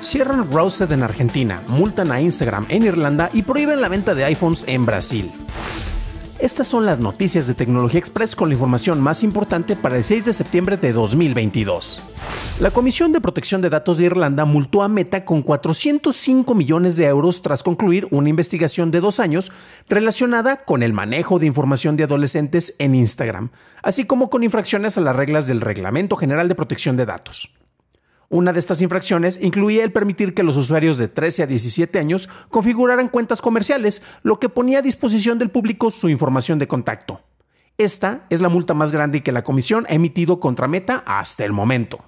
Cierran Roasted en Argentina, multan a Instagram en Irlanda y prohíben la venta de iPhones en Brasil. Estas son las noticias de Tecnología Express con la información más importante para el 6 de septiembre de 2022. La Comisión de Protección de Datos de Irlanda multó a Meta con 405 millones de euros tras concluir una investigación de dos años relacionada con el manejo de información de adolescentes en Instagram, así como con infracciones a las reglas del Reglamento General de Protección de Datos. Una de estas infracciones incluía el permitir que los usuarios de 13 a 17 años configuraran cuentas comerciales, lo que ponía a disposición del público su información de contacto. Esta es la multa más grande que la Comisión ha emitido contra Meta hasta el momento.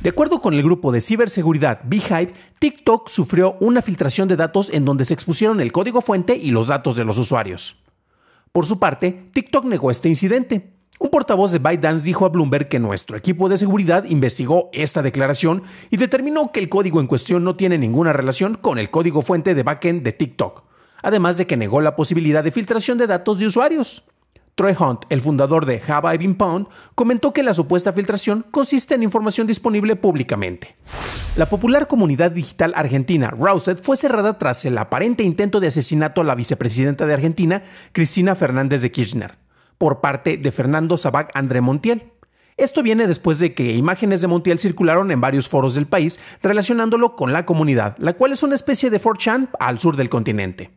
De acuerdo con el grupo de ciberseguridad Beehive, TikTok sufrió una filtración de datos en donde se expusieron el código fuente y los datos de los usuarios. Por su parte, TikTok negó este incidente, un portavoz de ByteDance dijo a Bloomberg que nuestro equipo de seguridad investigó esta declaración y determinó que el código en cuestión no tiene ninguna relación con el código fuente de backend de TikTok, además de que negó la posibilidad de filtración de datos de usuarios. Troy Hunt, el fundador de Have I Been comentó que la supuesta filtración consiste en información disponible públicamente. La popular comunidad digital argentina Roused fue cerrada tras el aparente intento de asesinato a la vicepresidenta de Argentina, Cristina Fernández de Kirchner por parte de Fernando Sabac André Montiel. Esto viene después de que imágenes de Montiel circularon en varios foros del país relacionándolo con la comunidad, la cual es una especie de 4chan al sur del continente.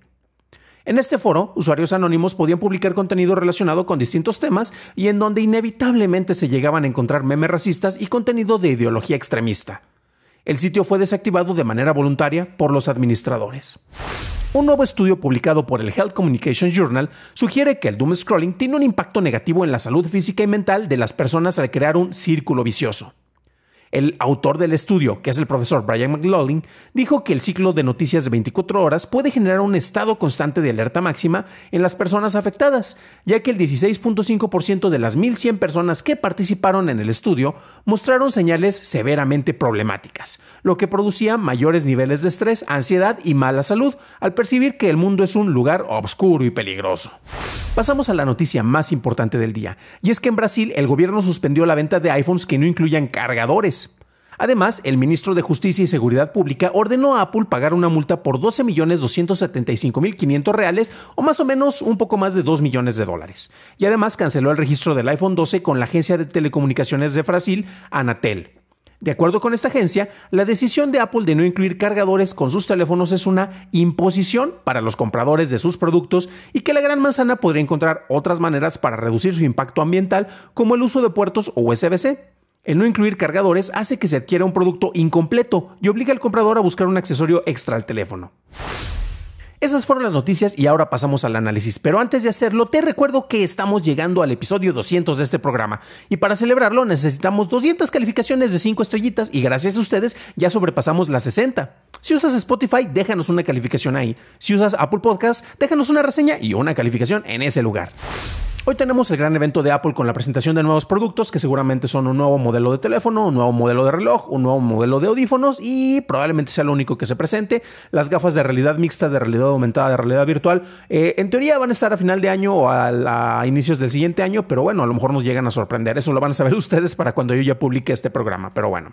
En este foro, usuarios anónimos podían publicar contenido relacionado con distintos temas y en donde inevitablemente se llegaban a encontrar memes racistas y contenido de ideología extremista. El sitio fue desactivado de manera voluntaria por los administradores. Un nuevo estudio publicado por el Health Communication Journal sugiere que el doom scrolling tiene un impacto negativo en la salud física y mental de las personas al crear un círculo vicioso. El autor del estudio, que es el profesor Brian McLaughlin, dijo que el ciclo de noticias de 24 horas puede generar un estado constante de alerta máxima en las personas afectadas, ya que el 16.5% de las 1.100 personas que participaron en el estudio mostraron señales severamente problemáticas, lo que producía mayores niveles de estrés, ansiedad y mala salud al percibir que el mundo es un lugar oscuro y peligroso. Pasamos a la noticia más importante del día, y es que en Brasil el gobierno suspendió la venta de iPhones que no incluyan cargadores Además, el ministro de Justicia y Seguridad Pública ordenó a Apple pagar una multa por 12.275.500 reales o más o menos un poco más de 2 millones de dólares. Y además canceló el registro del iPhone 12 con la agencia de telecomunicaciones de Brasil, Anatel. De acuerdo con esta agencia, la decisión de Apple de no incluir cargadores con sus teléfonos es una imposición para los compradores de sus productos y que la gran manzana podría encontrar otras maneras para reducir su impacto ambiental como el uso de puertos o USB-C. El no incluir cargadores hace que se adquiera un producto incompleto y obliga al comprador a buscar un accesorio extra al teléfono. Esas fueron las noticias y ahora pasamos al análisis. Pero antes de hacerlo, te recuerdo que estamos llegando al episodio 200 de este programa. Y para celebrarlo necesitamos 200 calificaciones de 5 estrellitas y gracias a ustedes ya sobrepasamos las 60. Si usas Spotify, déjanos una calificación ahí. Si usas Apple Podcast, déjanos una reseña y una calificación en ese lugar. Hoy tenemos el gran evento de Apple con la presentación de nuevos productos que seguramente son un nuevo modelo de teléfono, un nuevo modelo de reloj, un nuevo modelo de audífonos y probablemente sea lo único que se presente. Las gafas de realidad mixta, de realidad aumentada, de realidad virtual, eh, en teoría van a estar a final de año o a, inicios del siguiente año, pero bueno, a lo mejor nos llegan a sorprender. Eso lo van a saber ustedes para cuando yo ya publique este programa, pero bueno.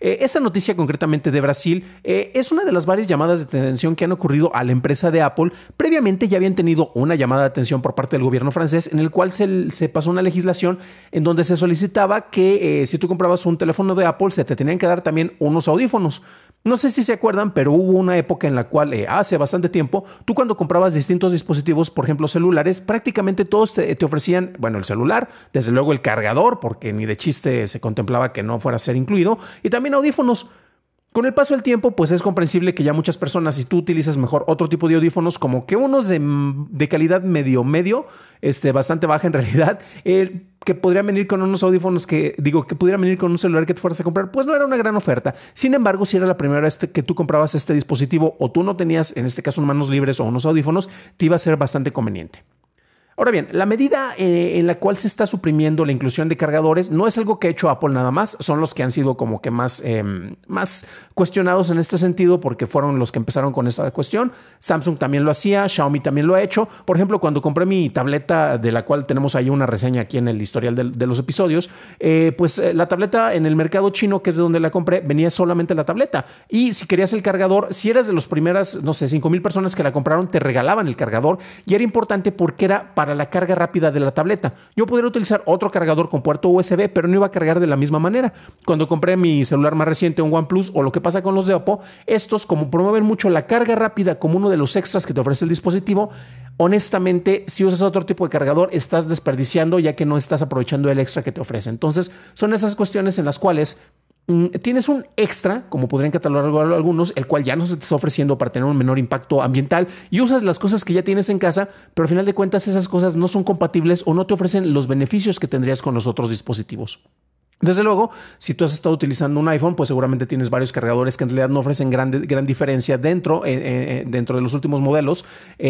Eh, esta noticia concretamente de Brasil eh, es una de las varias llamadas de atención que han ocurrido a la empresa de Apple. Previamente ya habían tenido una llamada de atención por parte del gobierno francés en el cual se, pasó una legislación en donde se solicitaba que eh, si tú comprabas un teléfono de Apple se te tenían que dar también unos audífonos. No sé si se acuerdan, pero hubo una época en la cual hace bastante tiempo, tú cuando comprabas distintos dispositivos, por ejemplo celulares, prácticamente todos te, te ofrecían, bueno, el celular, desde luego el cargador, porque ni de chiste se contemplaba que no fuera a ser incluido, y también audífonos. Con el paso del tiempo, pues es comprensible que ya muchas personas, si tú utilizas mejor otro tipo de audífonos, como que unos de, calidad medio, medio, este, bastante baja en realidad, eh, que podrían venir con unos audífonos que, digo, que pudieran venir con un celular que te fueras a comprar, pues no era una gran oferta. Sin embargo, si era la primera vez que tú comprabas este dispositivo o tú no tenías, en este caso, manos libres o unos audífonos, te iba a ser bastante conveniente. Ahora bien, la medida eh, en la cual se está suprimiendo la inclusión de cargadores no es algo que ha hecho Apple nada más, son los que han sido como que más, em, más cuestionados en este sentido porque fueron los que empezaron con esta cuestión. Samsung también lo hacía, Xiaomi también lo ha hecho. Por ejemplo, cuando compré mi tableta de la cual tenemos ahí una reseña aquí en el historial de, los episodios, eh, pues eh, la tableta en el mercado chino, que es de donde la compré, venía solamente la tableta. Y si querías el cargador, si eras de las primeras, no sé, 5 mil personas que la compraron, te regalaban el cargador y era importante porque era para la carga rápida de la tableta. Yo podría utilizar otro cargador con puerto USB, pero no iba a cargar de la misma manera. Cuando compré mi celular más reciente, un OnePlus o lo que pasa con los de Oppo, estos como promueven mucho la carga rápida como uno de los extras que te ofrece el dispositivo, honestamente, si usas otro tipo de cargador, estás desperdiciando ya que no estás aprovechando el extra que te ofrece. Entonces, son esas cuestiones en las cuales Mm, tienes un extra, como podrían catalogarlo algunos, el cual ya no se te está ofreciendo para tener un menor impacto ambiental y usas las cosas que ya tienes en casa, pero al final de cuentas esas cosas no son compatibles o no te ofrecen los beneficios que tendrías con los otros dispositivos. Desde luego, si tú has estado utilizando un iPhone, pues seguramente tienes varios cargadores que en realidad no ofrecen gran, gran diferencia dentro, eh, eh, eh, dentro de los últimos modelos,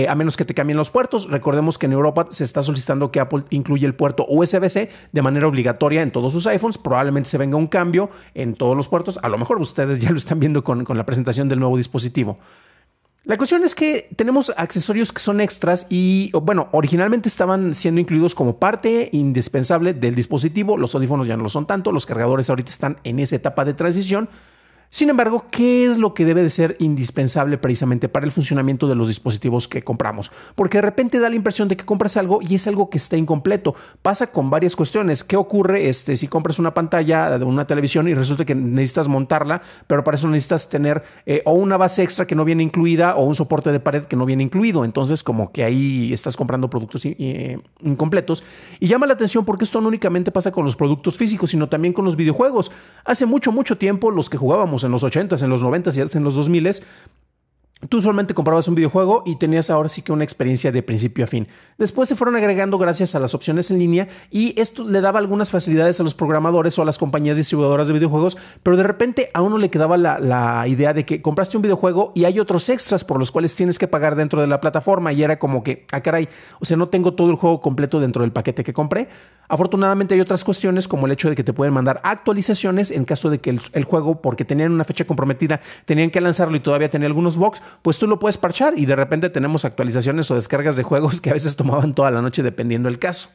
a menos que te cambien los puertos. Recordemos que en Europa se está solicitando que Apple incluya el puerto USB-C de manera obligatoria en todos sus iPhones. Probablemente se venga un cambio en todos los puertos. A lo mejor ustedes ya lo están viendo con, con la presentación del nuevo dispositivo. La cuestión es que tenemos accesorios que son extras y, bueno, originalmente estaban siendo incluidos como parte indispensable del dispositivo. Los audífonos ya no lo son tanto, los cargadores ahorita están en esa etapa de transición, sin embargo, ¿qué es lo que debe de ser indispensable precisamente para el funcionamiento de los dispositivos que compramos? Porque de repente da la impresión de que compras algo y es algo que está incompleto. Pasa con varias cuestiones. ¿Qué ocurre este, si compras una pantalla de una televisión y resulta que necesitas montarla, pero para eso necesitas tener eh, o una base extra que no viene incluida o un soporte de pared que no viene incluido? Entonces, como que ahí estás comprando productos eh, incompletos. Y llama la atención porque esto no únicamente pasa con los productos físicos, sino también con los videojuegos. Hace mucho, mucho tiempo los que jugábamos en los 80s, en los 90s y hasta en los 2000s, Tú solamente comprabas un videojuego y tenías ahora sí que una experiencia de principio a fin. Después se fueron agregando gracias a las opciones en línea y esto le daba algunas facilidades a los programadores o a las compañías distribuidoras de videojuegos, pero de repente a uno le quedaba la, idea de que compraste un videojuego y hay otros extras por los cuales tienes que pagar dentro de la plataforma y era como que, ah caray, o sea, no tengo todo el juego completo dentro del paquete que compré. Afortunadamente hay otras cuestiones como el hecho de que te pueden mandar actualizaciones en caso de que el juego, porque tenían una fecha comprometida, tenían que lanzarlo y todavía tenía algunos bugs, pues tú lo puedes parchar y de repente tenemos actualizaciones o descargas de juegos que a veces tomaban toda la noche dependiendo el caso.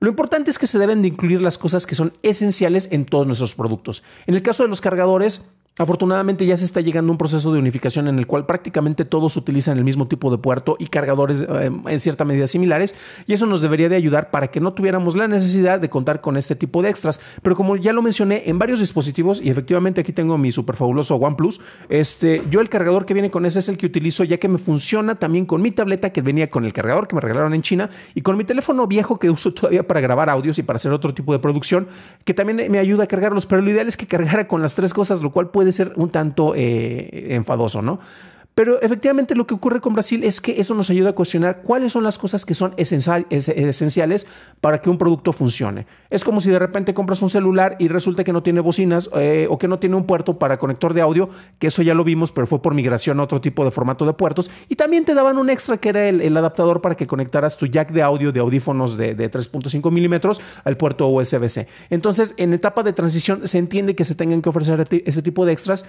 Lo importante es que se deben de incluir las cosas que son esenciales en todos nuestros productos. En el caso de los cargadores, Afortunadamente ya se está llegando un proceso de unificación en el cual prácticamente todos utilizan el mismo tipo de puerto y cargadores eh, en cierta medida similares y eso nos debería de ayudar para que no tuviéramos la necesidad de contar con este tipo de extras. Pero como ya lo mencioné en varios dispositivos y efectivamente aquí tengo mi super fabuloso OnePlus, este, yo el cargador que viene con ese es el que utilizo ya que me funciona también con mi tableta que venía con el cargador que me regalaron en China y con mi teléfono viejo que uso todavía para grabar audios y para hacer otro tipo de producción que también me ayuda a cargarlos, pero lo ideal es que cargara con las tres cosas, lo cual puede puede ser un tanto eh, enfadoso, ¿no? Pero efectivamente lo que ocurre con Brasil es que eso nos ayuda a cuestionar cuáles son las cosas que son esenciales para que un producto funcione. Es como si de repente compras un celular y resulta que no tiene bocinas eh, o que no tiene un puerto para conector de audio, que eso ya lo vimos, pero fue por migración a otro tipo de formato de puertos. Y también te daban un extra que era el, adaptador para que conectaras tu jack de audio de audífonos de, de 3.5 milímetros al puerto USB-C. Entonces, en etapa de transición se entiende que se tengan que ofrecer ese tipo de extras,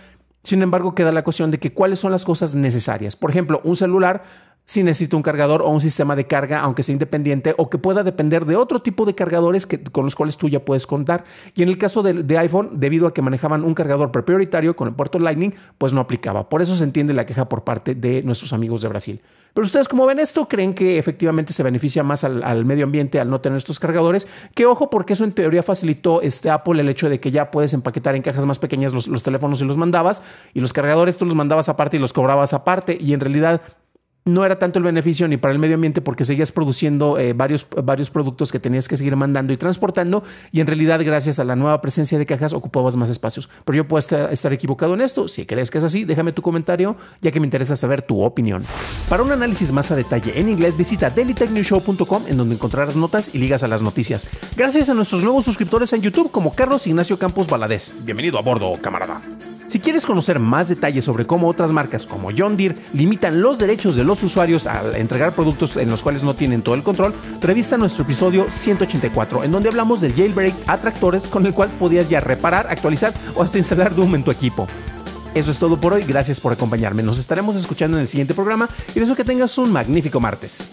sin embargo, queda la cuestión de que cuáles son las cosas necesarias. Por ejemplo, un celular si necesito un cargador o un sistema de carga, aunque sea independiente, o que pueda depender de otro tipo de cargadores que, con los cuales tú ya puedes contar. Y en el caso de, iPhone, debido a que manejaban un cargador prioritario con el puerto Lightning, pues no aplicaba. Por eso se entiende la queja por parte de nuestros amigos de Brasil. Pero ustedes, como ven esto, creen que efectivamente se beneficia más al, medio ambiente al no tener estos cargadores, que ojo, porque eso en teoría facilitó este Apple el hecho de que ya puedes empaquetar en cajas más pequeñas los, los teléfonos y los mandabas, y los cargadores tú los mandabas aparte y los cobrabas aparte, y en realidad no era tanto el beneficio ni para el medio ambiente porque seguías produciendo eh, varios, varios productos que tenías que seguir mandando y transportando y en realidad gracias a la nueva presencia de cajas ocupabas más espacios. Pero yo puedo estar, equivocado en esto. Si crees que es así, déjame tu comentario ya que me interesa saber tu opinión. Para un análisis más a detalle en inglés visita dailytechnewshow.com en donde encontrarás notas y ligas a las noticias. Gracias a nuestros nuevos suscriptores en YouTube como Carlos Ignacio Campos Baladés. Bienvenido a bordo, camarada. Si quieres conocer más detalles sobre cómo otras marcas como John Deere limitan los derechos de los usuarios a entregar productos en los cuales no tienen todo el control, revista nuestro episodio 184, en donde hablamos del jailbreak a tractores con el cual podías ya reparar, actualizar o hasta instalar Doom en tu equipo. Eso es todo por hoy, gracias por acompañarme. Nos estaremos escuchando en el siguiente programa y deseo que tengas un magnífico martes.